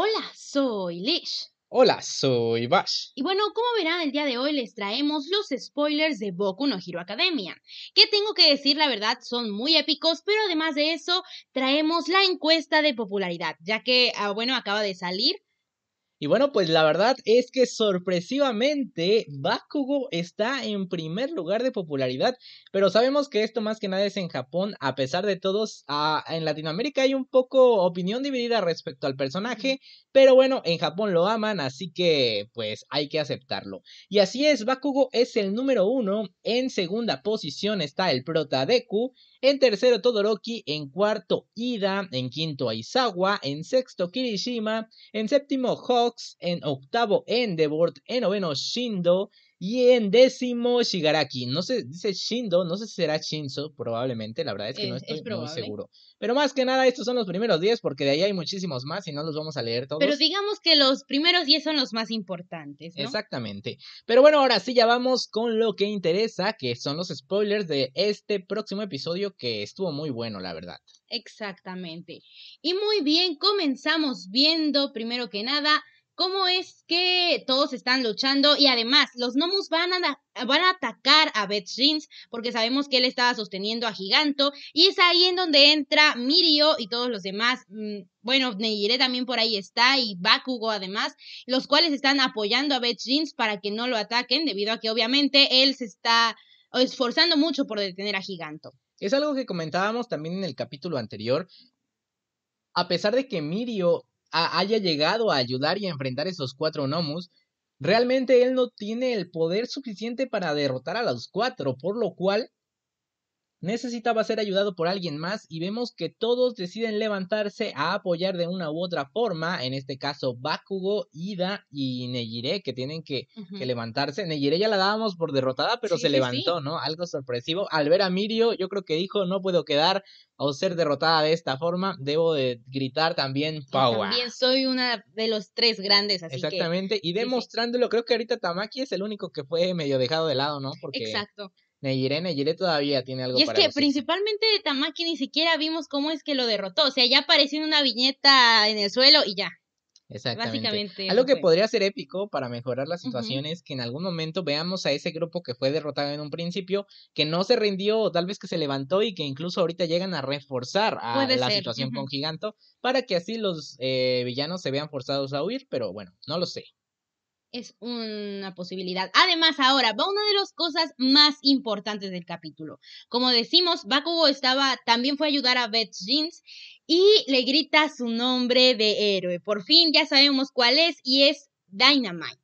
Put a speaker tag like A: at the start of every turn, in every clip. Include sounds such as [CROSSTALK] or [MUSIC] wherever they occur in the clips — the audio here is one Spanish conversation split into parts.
A: Hola, soy Lish.
B: Hola, soy Bash.
A: Y bueno, como verán, el día de hoy les traemos los spoilers de Boku no Hero Academia, que tengo que decir la verdad son muy épicos, pero además de eso traemos la encuesta de popularidad, ya que, ah, bueno, acaba de salir
B: y bueno, pues la verdad es que sorpresivamente Bakugo está en primer lugar de popularidad, pero sabemos que esto más que nada es en Japón, a pesar de todos, ah, en Latinoamérica hay un poco opinión dividida respecto al personaje, pero bueno, en Japón lo aman, así que pues hay que aceptarlo. Y así es, Bakugo es el número uno, en segunda posición está el prota Deku, en tercero Todoroki, en cuarto Ida, en quinto Aizawa, en sexto Kirishima, en séptimo Hog en octavo Endeavor, en noveno Shindo y en décimo Shigaraki. No sé, dice Shindo, no sé si será Shinzo, probablemente, la verdad es que no estoy muy seguro. Pero más que nada, estos son los primeros 10 porque de ahí hay muchísimos más y no los vamos a leer todos. Pero
A: digamos que los primeros 10 son los más importantes.
B: Exactamente. Pero bueno, ahora sí ya vamos con lo que interesa, que son los spoilers de este próximo episodio que estuvo muy bueno, la verdad.
A: Exactamente. Y muy bien, comenzamos viendo primero que nada cómo es que todos están luchando y además los Nomus van a, van a atacar a Beth Shins porque sabemos que él estaba sosteniendo a Giganto y es ahí en donde entra Mirio y todos los demás, mm, bueno, Neyire también por ahí está y Bakugo además, los cuales están apoyando a Beth Shins para que no lo ataquen debido a que obviamente él se está esforzando mucho por detener a Giganto.
B: Es algo que comentábamos también en el capítulo anterior. A pesar de que Mirio haya llegado a ayudar y a enfrentar esos cuatro gnomos, realmente él no tiene el poder suficiente para derrotar a los cuatro, por lo cual necesitaba ser ayudado por alguien más y vemos que todos deciden levantarse a apoyar de una u otra forma, en este caso Bakugo, Ida y Nejire, que tienen que, levantarse. Nejire ya la dábamos por derrotada, pero se levantó, ¿no? Algo sorpresivo. Al ver a Mirio, yo creo que dijo, no puedo quedar o ser derrotada de esta forma, debo de gritar también Power. También
A: soy una de los tres grandes, Exactamente,
B: y demostrándolo, creo que ahorita Tamaki es el único que fue medio dejado de lado, ¿no? Porque... Exacto. Neyire, Neyire todavía tiene algo. Y es que
A: principalmente de Tamaki ni siquiera vimos cómo es que lo derrotó. O sea, ya apareció en una viñeta en el suelo y ya.
B: Exactamente. Básicamente, algo que podría ser épico para mejorar la situación es que en algún momento veamos a ese grupo que fue derrotado en un principio, que no se rindió o tal vez que se levantó y que incluso ahorita llegan a reforzar a la situación con Giganto para que así los eh, villanos se vean forzados a huir, pero bueno, no lo sé
A: es una posibilidad. Además, ahora va una de las cosas más importantes del capítulo. Como decimos, Bakugo estaba, también fue a ayudar a Beth Jeans y le grita su nombre de héroe. Por fin ya sabemos cuál es y es Dynamite.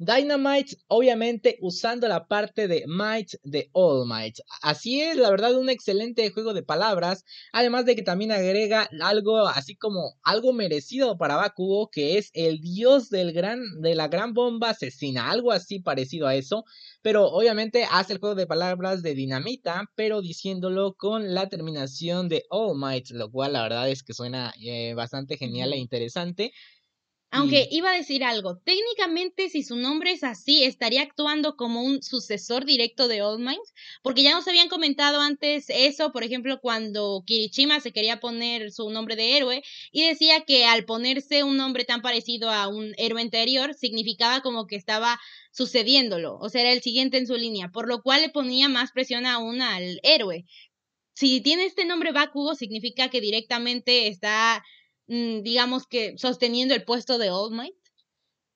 B: Dynamite, obviamente usando la parte de Might de All Might. Así es, la verdad, un excelente juego de palabras. Además de que también agrega algo así como algo merecido para Bakugo, que es el dios del gran, de la gran bomba asesina. Algo así parecido a eso. Pero obviamente hace el juego de palabras de Dinamita, pero diciéndolo con la terminación de All Might, lo cual la verdad es que suena eh, bastante genial e interesante.
A: Aunque iba a decir algo, técnicamente si su nombre es así, estaría actuando como un sucesor directo de Old Minds, porque ya nos habían comentado antes eso, por ejemplo, cuando Kirishima se quería poner su nombre de héroe y decía que al ponerse un nombre tan parecido a un héroe anterior, significaba como que estaba sucediéndolo, o sea, era el siguiente en su línea, por lo cual le ponía más presión aún al héroe. Si tiene este nombre Bakugo, significa que directamente está Mm, digamos que sosteniendo el puesto de All Might?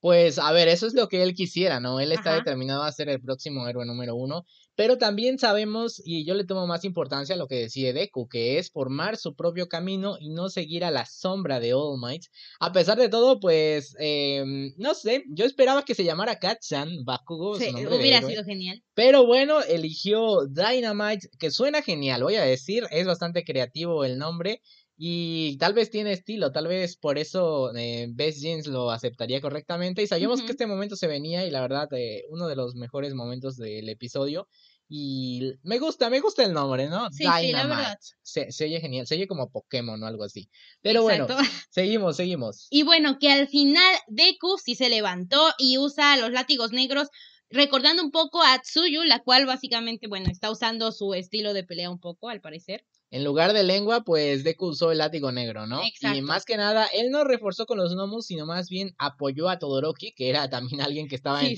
B: Pues a ver, eso es lo que él quisiera, ¿no? Él está determinado a ser el próximo héroe número uno, pero también sabemos, y yo le tomo más importancia a lo que decide Deku, que es formar su propio camino y no seguir a la sombra de All Might. A pesar de todo, pues, em, no sé, yo esperaba que se llamara Katsan Bakugo. Sí, hubiera sido genial. Pero bueno, eligió Dynamite, que suena genial, voy a decir, es bastante creativo el nombre. Y tal vez tiene estilo, tal vez por eso eh, Best Jeans lo aceptaría correctamente. Y sabíamos que este momento se venía y la verdad, eh, uno de los mejores momentos del episodio. Y me gusta, me gusta el nombre, ¿no? Sí, la verdad. Se, se, oye genial, se oye como Pokémon o algo así. Pero bueno, [LAUGHS] seguimos, seguimos.
A: Y bueno, que al final Deku sí se levantó y usa los látigos negros recordando un poco a Tsuyu, la cual básicamente, bueno, está usando su estilo de pelea un poco, al parecer.
B: En lugar de lengua, pues Deku usó el látigo negro, ¿no? Y más que nada, él no reforzó con los gnomos, sino más bien apoyó a Todoroki, que era también [LAUGHS] alguien que estaba en,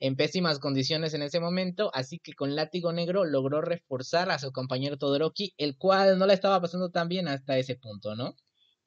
B: en, pésimas condiciones en ese momento, así que con látigo negro logró reforzar a su compañero Todoroki, el cual no la estaba pasando tan bien hasta ese punto, ¿no?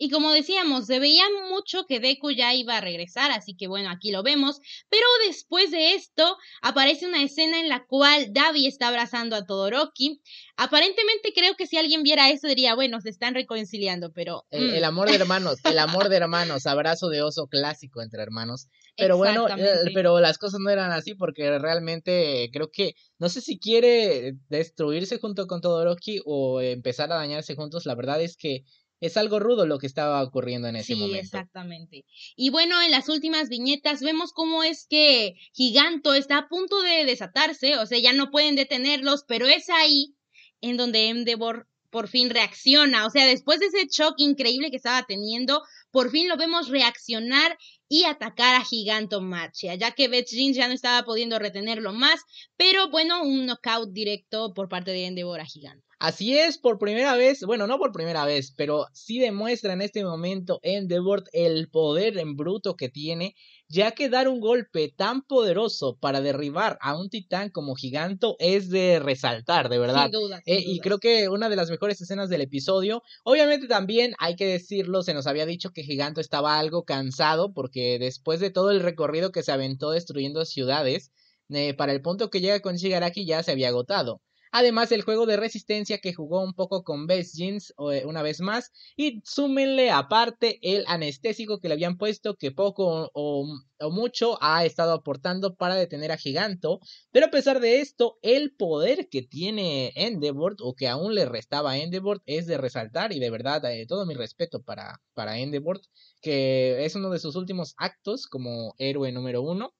A: Y como decíamos, se veía mucho que Deku ya iba a regresar, así que bueno, aquí lo vemos. Pero después de esto, aparece una escena en la cual Davi está abrazando a Todoroki. Aparentemente creo que si alguien viera eso diría, bueno, se están reconciliando, pero... Eh, el, el mm.
B: amor de hermanos, el [LAUGHS] amor de hermanos, abrazo de oso clásico entre hermanos. Pero bueno, eh, pero las cosas no eran así porque realmente creo que, no sé si quiere destruirse junto con Todoroki o empezar a dañarse juntos, la verdad es que es algo rudo lo que estaba ocurriendo en ese momento. Sí,
A: exactamente. Y bueno, en las últimas viñetas vemos cómo es que Giganto está a punto de desatarse, o sea, ya no pueden detenerlos, pero es ahí en donde Endeavor por fin reacciona, o sea, después de ese shock increíble que estaba teniendo, por fin lo vemos reaccionar y atacar a Giganto Match, ya que Beth ya no estaba pudiendo retenerlo más, pero bueno, un knockout directo por parte de Endeavor a Giganto.
B: Así es, por primera vez, bueno, no por primera vez, pero sí demuestra en este momento en The word el poder en bruto que tiene, ya que dar un golpe tan poderoso para derribar a un titán como Giganto es de resaltar, de verdad. Sin eh, Y creo que una de las mejores escenas del episodio. Obviamente también hay que decirlo, se nos había dicho que Giganto estaba algo cansado porque después de todo el recorrido que se aventó destruyendo ciudades, eh, para el punto que llega con Shigaraki ya se había agotado. Además el juego de resistencia que jugó un poco con Best Jeans eh, una vez más. Y súmenle aparte el anestésico que le habían puesto que poco o, mucho ha estado aportando para detener a Giganto. Pero a pesar de esto, el poder que tiene Endeavor o que aún le restaba a Endeavor es de resaltar y de verdad eh, todo mi respeto para, para Endeavor que es uno de sus últimos actos como héroe número uno.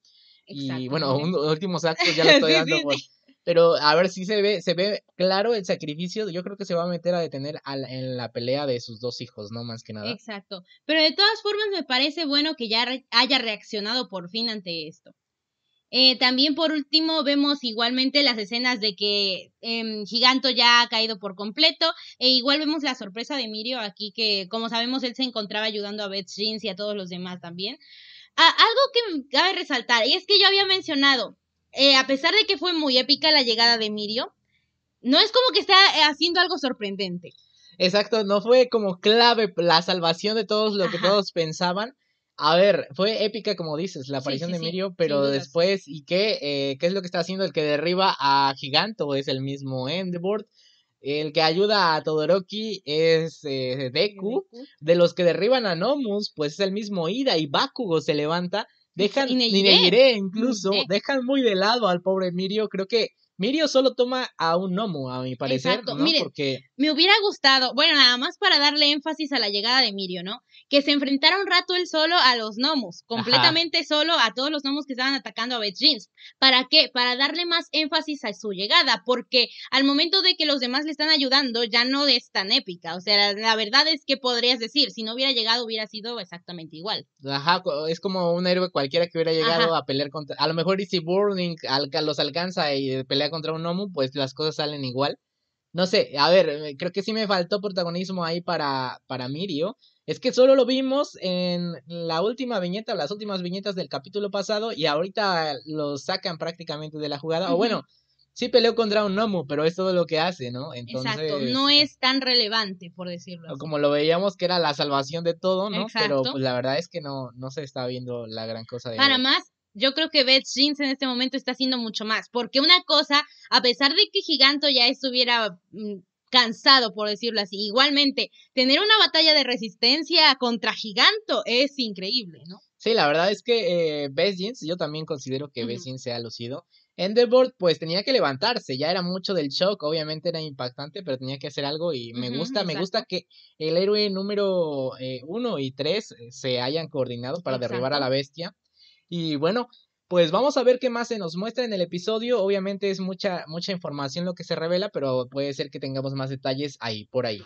B: Y bueno, los últimos actos ya lo [LAUGHS] estoy dando por... Pero a ver si se ve, se ve claro el sacrificio. Yo creo que se va a meter a detener en la pelea de sus dos hijos, ¿no? Más que nada.
A: Exacto. Pero de todas formas me parece bueno que ya haya reaccionado por fin ante esto. Eh, también por último vemos igualmente las escenas de que em, Giganto ya ha caído por completo e igual vemos la sorpresa de Mirio aquí que como sabemos él se encontraba ayudando a Beth Jeans y a todos los demás también. algo que cabe resaltar y es que yo había mencionado eh, a pesar de que fue muy épica la llegada de Mirio, no es como que está eh, haciendo algo sorprendente.
B: Exacto, no fue como clave la salvación de todos lo que todos pensaban. A ver, fue épica como dices, la aparición de Mirio, pero después, ¿y qué? Eh, ¿Qué es lo que está haciendo el que derriba a Giganto? Es el mismo Endeavor. El que ayuda a Todoroki es Deku. De los que derriban a Nomus, pues es el mismo Ida y Bakugo se levanta dejan, ni diré incluso, dejan muy de lado al pobre Mirio, creo que Mirio solo toma a un gnomo, a mi parecer. ¿no? me
A: hubiera gustado, bueno, nada más para darle énfasis a la llegada de Mirio, ¿no? Que se enfrentara un rato él solo a los gnomos, completamente solo a todos los gnomos que estaban atacando a Betjins. ¿Para qué? Para darle más énfasis a su llegada, porque al momento de que los demás le están ayudando, ya no es tan épica. O sea, la, verdad es que podrías decir, si no hubiera llegado, hubiera sido exactamente igual.
B: Ajá, es como un héroe cualquiera que hubiera llegado a pelear contra. A lo mejor Easy Burning los alcanza y pelea contra un Nomu, pues las cosas salen igual. No sé, a ver, eh, creo que sí me faltó protagonismo ahí para, para Mirio. Es que solo lo vimos en la última viñeta, las últimas viñetas del capítulo pasado y ahorita lo sacan prácticamente de la jugada. O bueno, sí peleó contra un Nomu, pero es todo lo que hace, ¿no? Entonces, Exacto, no
A: es tan relevante, por decirlo Como
B: lo veíamos que era la salvación de todo, ¿no? Pero pues la verdad es que no, no se está viendo la gran cosa de... Para
A: más, yo creo que Beth Jeans en este momento está haciendo mucho más. Porque una cosa, a pesar de que Giganto ya estuviera mm, cansado, por decirlo así, igualmente, tener una batalla de resistencia contra Giganto es increíble, ¿no?
B: Sí, la verdad es que eh, Best Jeans, yo también considero que uh Jeans se ha lucido. Enderboard pues tenía que levantarse, ya era mucho del shock, obviamente era impactante, pero tenía que hacer algo y me gusta, me gusta que el héroe número eh, uno y tres eh, se hayan coordinado para derribar a la bestia. Y bueno, pues vamos a ver qué más se nos muestra en el episodio. Obviamente es mucha, mucha información lo que se revela, pero puede ser que tengamos más detalles ahí, por ahí.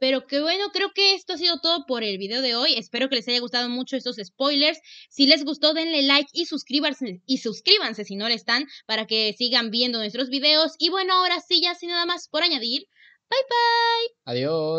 A: Pero qué bueno, creo que esto ha sido todo por el video de hoy. Espero que les haya gustado mucho estos spoilers. Si les gustó, denle like y suscríbanse, y suscríbanse si no lo están, para que sigan viendo nuestros videos. Y bueno, ahora sí, ya sin nada más por añadir. Bye
B: bye. Adiós.